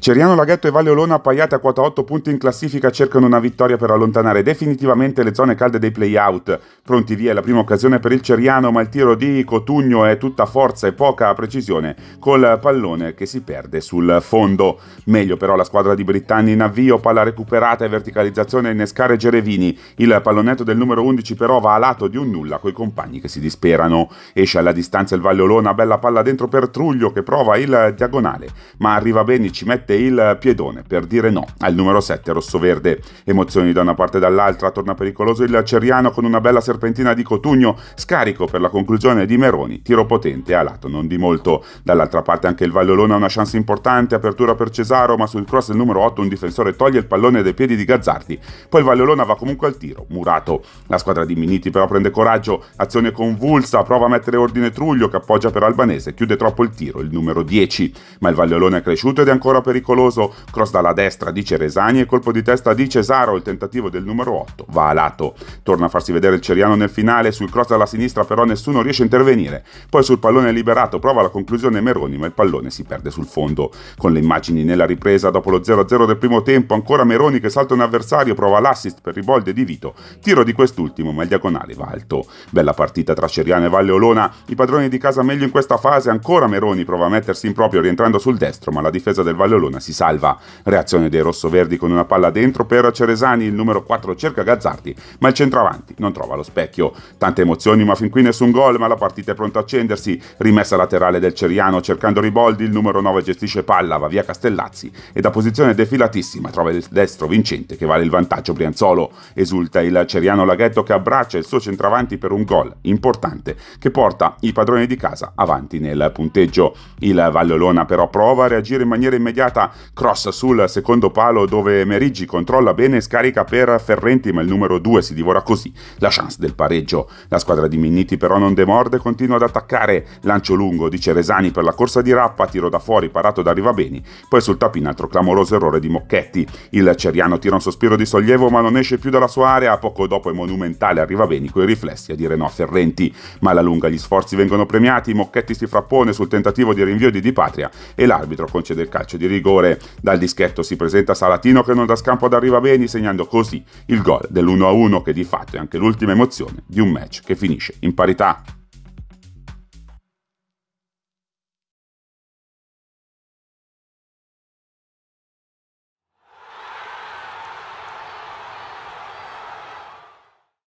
Ceriano Laghetto e Valle Olona appaiate a quota 8 punti in classifica cercano una vittoria per allontanare definitivamente le zone calde dei playout. Pronti via la prima occasione per il Ceriano, ma il tiro di Cotugno è tutta forza e poca precisione col pallone che si perde sul fondo. Meglio però la squadra di Britanni in avvio, palla recuperata e verticalizzazione a innescare Gerevini. Il pallonetto del numero 11 però va a lato di un nulla coi compagni che si disperano. Esce alla distanza il Valle Olona, bella palla dentro per Truglio che prova il diagonale, ma arriva bene, ci mette mette il piedone per dire no al numero 7 rosso-verde. Emozioni da una parte e dall'altra, torna pericoloso il Ceriano con una bella serpentina di Cotugno, scarico per la conclusione di Meroni, tiro potente a lato non di molto. Dall'altra parte anche il Vallolona ha una chance importante, apertura per Cesaro, ma sul cross del numero 8 un difensore toglie il pallone dai piedi di Gazzardi. Poi il Vallolona va comunque al tiro, murato. La squadra di Miniti però prende coraggio, azione convulsa, prova a mettere ordine Truglio che appoggia per Albanese, chiude troppo il tiro, il numero 10. Ma il Vallolona è cresciuto ed è ancora pericoloso pericoloso cross dalla destra dice Resani, e colpo di testa di Cesaro, il tentativo del numero 8 va a lato. Torna a farsi vedere il Ceriano nel finale, sul cross dalla sinistra però nessuno riesce a intervenire. Poi sul pallone liberato prova la conclusione Meroni ma il pallone si perde sul fondo. Con le immagini nella ripresa dopo lo 0-0 del primo tempo ancora Meroni che salta un avversario prova l'assist per Riboldi e Di Vito. Tiro di quest'ultimo ma il diagonale va alto. Bella partita tra Ceriano e Valle Olona, i padroni di casa meglio in questa fase ancora Meroni prova a mettersi in proprio rientrando sul destro ma la difesa del Valle Olona Maradona si salva. Reazione dei rossoverdi con una palla dentro per Ceresani, il numero 4 cerca Gazzardi, ma il centravanti non trova lo specchio. Tante emozioni, ma fin qui nessun gol, ma la partita è pronta a accendersi. Rimessa laterale del Ceriano cercando Riboldi, il numero 9 gestisce palla, va via Castellazzi e da posizione defilatissima trova il destro vincente che vale il vantaggio Brianzolo. Esulta il Ceriano Laghetto che abbraccia il suo centravanti per un gol importante che porta i padroni di casa avanti nel punteggio. Il Vallolona però prova a reagire in maniera immediata giocata cross sul secondo palo dove Merigi controlla bene e scarica per Ferrenti ma il numero 2 si divora così la chance del pareggio. La squadra di Minniti però non demorde continua ad attaccare. Lancio lungo di Ceresani per la corsa di Rappa, tiro da fuori parato da Rivabeni, poi sul tapin altro clamoroso errore di Mocchetti. Il Ceriano tira un sospiro di sollievo ma non esce più dalla sua area, poco dopo è monumentale a Rivabeni con i riflessi a dire no a Ferrenti. Ma alla lunga gli sforzi vengono premiati, Mocchetti si frappone sul tentativo di rinvio di Di Patria e l'arbitro concede il calcio di rigo rigore dal dischetto si presenta Salatino che non dà scampo ad Arrivabeni segnando così il gol dell'1-1 che di fatto è anche l'ultima emozione di un match che finisce in parità.